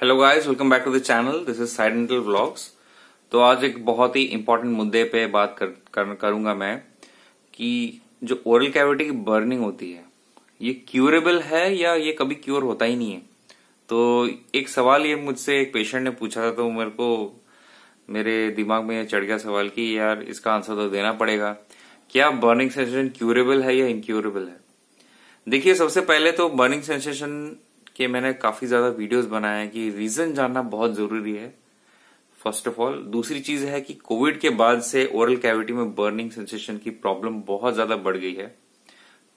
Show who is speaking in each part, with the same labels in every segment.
Speaker 1: Hello guys welcome back to the channel this is Sai dental vlogs तो आज एक बहुत ही इम्पोर्टेंट मुद्दे पे बात कर, कर करूंगा मैं कि जो ओरल कैविटी की बर्निंग होती है ये क्यूरेबल है या ये कभी क्योर होता ही नहीं है तो एक सवाल ये मुझसे एक पेशेंट ने पूछा था तो मेरे को मेरे दिमाग में चढ़ गया सवाल कि यार इसका आंसर तो देना पड़ेगा क्या बर्निंग सेंसेशन क्यूरेबल है या इनक्यूरेबल है देखिए सबसे पहले तो बर्निंग सेंसेशन कि मैंने काफी ज्यादा वीडियोस बनाए हैं कि रीजन जानना बहुत जरूरी है फर्स्ट ऑफ ऑल दूसरी चीज है कि कोविड के बाद से ओरल कैविटी में बर्निंग सेंसेशन की प्रॉब्लम बहुत ज्यादा बढ़ गई है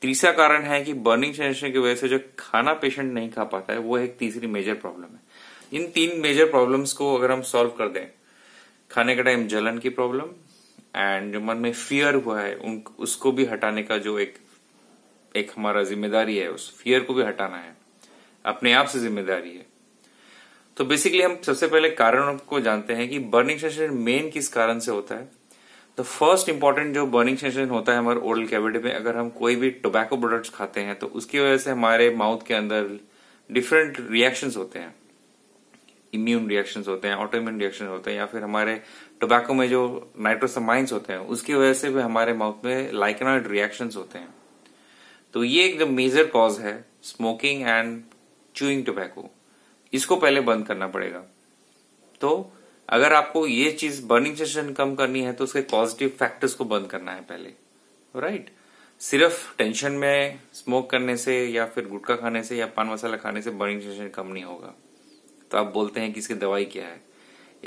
Speaker 1: तीसरा कारण है कि बर्निंग सेंसेशन की वजह से जो खाना पेशेंट नहीं खा पाता है वो एक तीसरी मेजर प्रॉब्लम है इन तीन मेजर प्रॉब्लम्स को अगर हम सॉल्व कर दें खाने का टाइम जलन की प्रॉब्लम एंड जो मन में फियर हुआ है उन उसको भी हटाने का जो एक एक हमारा जिम्मेदारी है उस फियर को भी हटाना है अपने आप से जिम्मेदारी है तो बेसिकली हम सबसे पहले कारणों को जानते हैं कि बर्निंग सेंसेशन मेन किस कारण से होता है तो फर्स्ट इंपॉर्टेंट जो बर्निंग सेंसेशन होता है हमारे ओरल कैविटी में अगर हम कोई भी टोबैको प्रोडक्ट खाते हैं तो उसकी वजह से हमारे माउथ के अंदर डिफरेंट रिएक्शंस होते हैं इम्यून रिएक्शंस होते हैं ऑटो इम्यून रिएक्शन होते हैं या फिर हमारे टोबैको में जो नाइट्रोसमाइंस होते हैं उसकी वजह से भी हमारे माउथ में लाइकनॉइड रिएक्शंस होते हैं तो ये एक जो मेजर कॉज है स्मोकिंग एंड चूइंग टोबैको इसको पहले बंद करना पड़ेगा तो अगर आपको ये चीज बर्निंग सेशन कम करनी है तो उसके पॉजिटिव फैक्टर्स को बंद करना है पहले राइट right? सिर्फ टेंशन में स्मोक करने से या फिर गुटखा खाने से या पान मसाला खाने से बर्निंग सेशन कम नहीं होगा तो आप बोलते हैं कि इसकी दवाई क्या है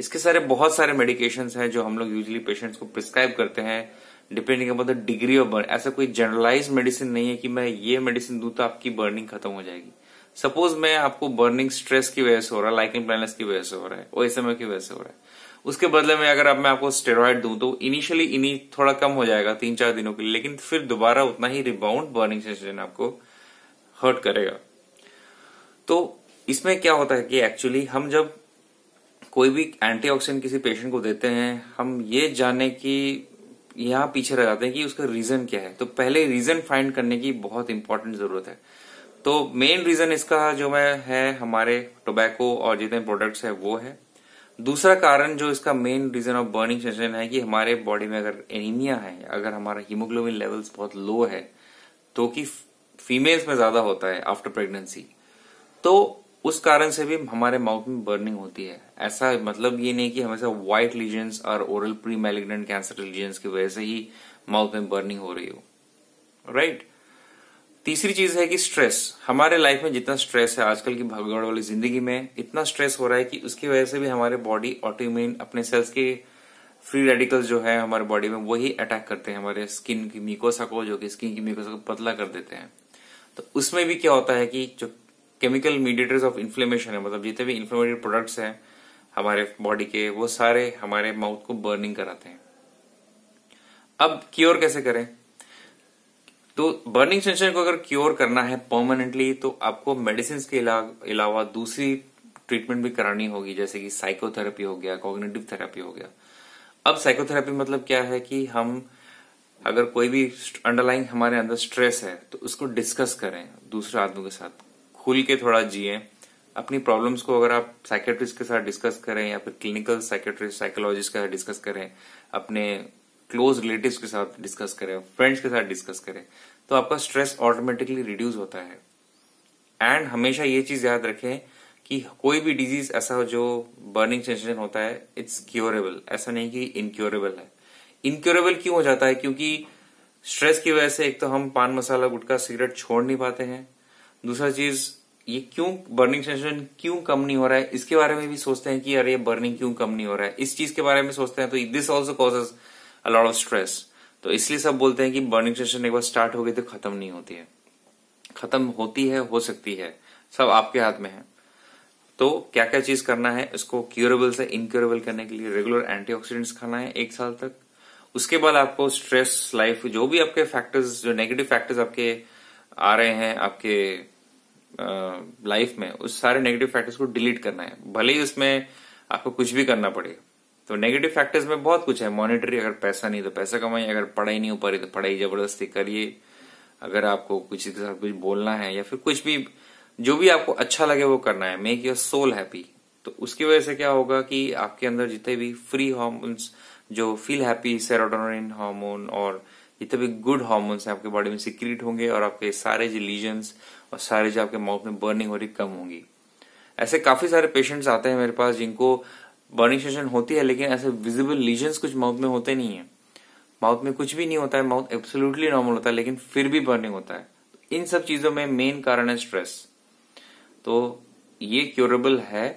Speaker 1: इसके सारे बहुत सारे मेडिकेशन हैं जो हम लोग यूजली पेशेंट्स को प्रिस्क्राइब करते हैं depending upon the degree of burn ऐसा कोई जनरलाइज मेडिसिन नहीं है कि मैं ये मेडिसिन दू तो आपकी बर्निंग खत्म हो जाएगी सपोज मैं आपको बर्निंग स्ट्रेस की वजह से हो रहा है लाइकिंग प्लानलेस की वजह से हो रहा है ओ एसएमए की वजह से हो रहा है उसके बदले में अगर आप मैं आपको स्टेरॉयड दूं तो इनिशियली इनी थोड़ा कम हो जाएगा तीन चार दिनों के लिए लेकिन फिर दोबारा उतना ही रिबाउंड बर्निंग सेंसेशन आपको हर्ट करेगा तो इसमें क्या होता है कि एक्चुअली हम जब कोई भी एंटीऑक्सीडेंट किसी पेशेंट को देते हैं हम ये जानने की यहां पीछे रह जाते हैं कि उसका रीजन क्या है तो पहले रीजन फाइंड करने की बहुत इंपॉर्टेंट जरूरत है तो मेन रीजन इसका जो है, है हमारे टोबैको और जितने प्रोडक्ट्स है वो है दूसरा कारण जो इसका main reason of burning sensation है कि हमारे बॉडी में अगर एनीमिया है अगर हमारा हीमोग्लोबिन लेवल्स बहुत लो है तो कि फीमेल्स में ज्यादा होता है आफ्टर प्रेगनेंसी तो उस कारण से भी हमारे माउथ में बर्निंग होती है ऐसा मतलब ये नहीं कि हमेशा व्हाइट लीजन्स और oral pre malignant cancer lesions की वजह से ही माउथ में बर्निंग हो रही हो राइट right? तीसरी चीज है कि स्ट्रेस हमारे लाइफ में जितना स्ट्रेस है आजकल की भागदौड़ वाली जिंदगी में इतना स्ट्रेस हो रहा है कि उसकी वजह से भी हमारे बॉडी ऑटोम्यून अपने सेल्स के फ्री रेडिकल जो है हमारे बॉडी में वही अटैक करते हैं हमारे स्किन की मिकोसा को जो कि स्किन की मीकोसा को पतला कर देते हैं तो उसमें भी क्या होता है कि जो केमिकल मीडिएटर्स ऑफ इन्फ्लेमेशन है मतलब जितने भी इन्फ्लेमेटरी प्रोडक्ट्स हैं हमारे बॉडी के वो सारे हमारे माउथ को बर्निंग कराते हैं अब क्योर कैसे करें तो बर्निंग सेंसेशन को अगर क्योर करना है परमानेंटली तो आपको मेडिसिन के अलावा दूसरी ट्रीटमेंट भी करानी होगी जैसे कि साइकोथेरेपी हो गया कॉग्नेटिव थेरेपी हो गया अब साइकोथेरेपी मतलब क्या है कि हम अगर कोई भी अंडरलाइंग हमारे अंदर स्ट्रेस है तो उसको डिस्कस करें दूसरे आदमी के साथ खुल के थोड़ा जिए अपनी प्रॉब्लम्स को अगर आप साइकेट्रिस्ट के साथ डिस्कस करें या फिर क्लिनिकल साइकेट्रिस्ट साइकोलॉजिस्ट के साथ डिस्कस करें अपने क्लोज रिलेटिव के साथ डिस्कस करें फ्रेंड्स के साथ डिस्कस करें तो आपका स्ट्रेस ऑटोमेटिकली रिड्यूस होता है एंड हमेशा ये चीज याद रखें कि कोई भी डिजीज ऐसा जो बर्निंग सेंसेशन होता है इट्स क्योरेबल ऐसा नहीं कि इनक्योरेबल है इनक्योरेबल क्यों हो जाता है क्योंकि स्ट्रेस की वजह से एक तो हम पान मसाला गुटखा सिगरेट छोड़ नहीं पाते हैं दूसरा चीज ये क्यों बर्निंग सेंसेशन क्यों कम नहीं हो रहा है इसके बारे में भी सोचते हैं कि अरे बर्निंग क्यों कम नहीं हो रहा है इस चीज के बारे में सोचते हैं तो this also causes a lot of stress तो इसलिए सब बोलते हैं कि बर्निंग सेशन एक बार स्टार्ट हो गई तो खत्म नहीं होती है खत्म होती है हो सकती है सब आपके हाथ में है तो क्या क्या चीज करना है इसको क्यूरेबल से इनक्यूरेबल करने के लिए रेगुलर एंटीऑक्सीडेंट्स खाना है एक साल तक उसके बाद आपको स्ट्रेस लाइफ जो भी आपके फैक्टर्स जो नेगेटिव फैक्टर्स आपके आ रहे हैं आपके लाइफ में उस सारे नेगेटिव फैक्टर्स को डिलीट करना है भले ही उसमें आपको कुछ भी करना पड़ेगा तो नेगेटिव फैक्टर्स में बहुत कुछ है मॉनिटरी अगर पैसा नहीं तो पैसा कमाइए अगर पढ़ाई नहीं हो पा रही तो पढ़ाई जबरदस्ती करिए अगर आपको कुछ के साथ कुछ बोलना है या फिर कुछ भी जो भी आपको अच्छा लगे वो करना है मेक योर सोल हैप्पी तो उसकी वजह से क्या होगा कि आपके अंदर जितने भी फ्री हॉर्मोन्स जो फील हैप्पी सेरोटोनिन हार्मोन और जितने भी गुड हार्मोन्स हैं आपके बॉडी में सिक्रिएट होंगे और आपके सारे जो लीजन्स और सारे जो आपके माउथ में बर्निंग हो रही कम होंगी ऐसे काफी सारे पेशेंट्स आते हैं मेरे पास जिनको बर्निंग सेशन होती है लेकिन ऐसे विजिबल लीजन कुछ माउथ में होते नहीं है माउथ में कुछ भी नहीं होता है माउथ एब्सोल्यूटली नॉर्मल होता है लेकिन फिर भी बर्निंग होता है इन सब चीजों में मेन कारण है स्ट्रेस तो ये क्योरेबल है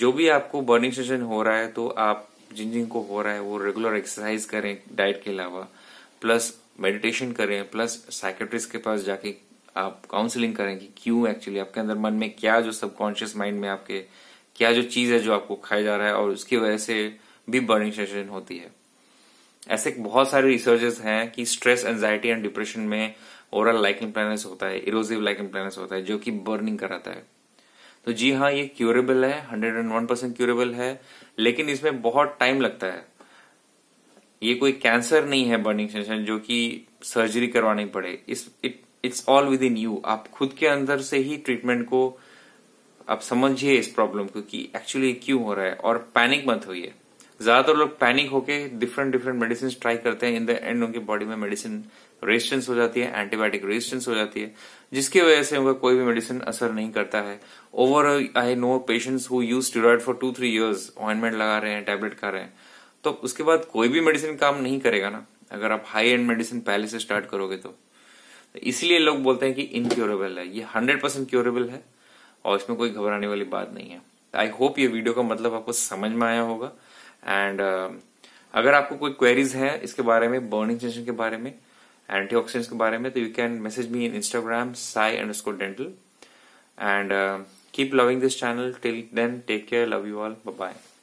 Speaker 1: जो भी आपको बर्निंग सेशन हो रहा है तो आप जिन जिन को हो रहा है वो रेगुलर एक्सरसाइज करें डाइट के अलावा प्लस मेडिटेशन करें प्लस साइकेट्रिस्ट के पास जाके आप काउंसलिंग करें कि क्यों एक्चुअली आपके अंदर मन में क्या जो सबकॉन्शियस माइंड में आपके क्या जो चीज है जो आपको खाया जा रहा है और उसकी वजह से भी बर्निंग सेशन होती है ऐसे बहुत सारे रिसर्चेस हैं कि स्ट्रेस एंजाइटी एंड डिप्रेशन में ओरल लाइकिन प्लानस होता है इरोजिव लाइकिन प्लानस होता है जो कि बर्निंग कराता है तो जी हाँ ये क्यूरेबल है hundred and one percent curable है लेकिन इसमें बहुत टाइम लगता है ये कोई कैंसर नहीं है बर्निंग सेशन जो कि सर्जरी करवानी पड़े it's all within you आप खुद के अंदर से ही ट्रीटमेंट को आप समझिए इस प्रॉब्लम को कि एक्चुअली क्यों हो रहा है और पैनिक मत होइए ज्यादातर लोग पैनिक होके डिफरेंट डिफरेंट मेडिसिन ट्राई करते हैं इन द एंड उनकी बॉडी में मेडिसिन रेजिस्टेंस हो जाती है एंटीबायोटिक रेजिस्टेंस हो जाती है जिसकी वजह से उनका कोई भी मेडिसिन असर नहीं करता है over I know patients who use steroid for two three years ointment लगा रहे हैं टेबलेट खा रहे हैं तो उसके बाद कोई भी मेडिसिन काम नहीं करेगा ना अगर आप हाई एंड मेडिसिन पहले से स्टार्ट करोगे तो, तो इसलिए लोग बोलते हैं कि इनक्योरेबल है ये हंड्रेड परसेंट क्योरेबल है और इसमें कोई घबराने वाली बात नहीं है आई होप ये वीडियो का मतलब आपको समझ में आया होगा एंड uh, अगर आपको कोई क्वेरीज है इसके बारे में बर्निंग टेंशन के बारे में एंटी ऑक्सीडेंट्स के बारे में तो you can message me in Instagram Sai and score dental and keep loving this channel till then take care love you all bye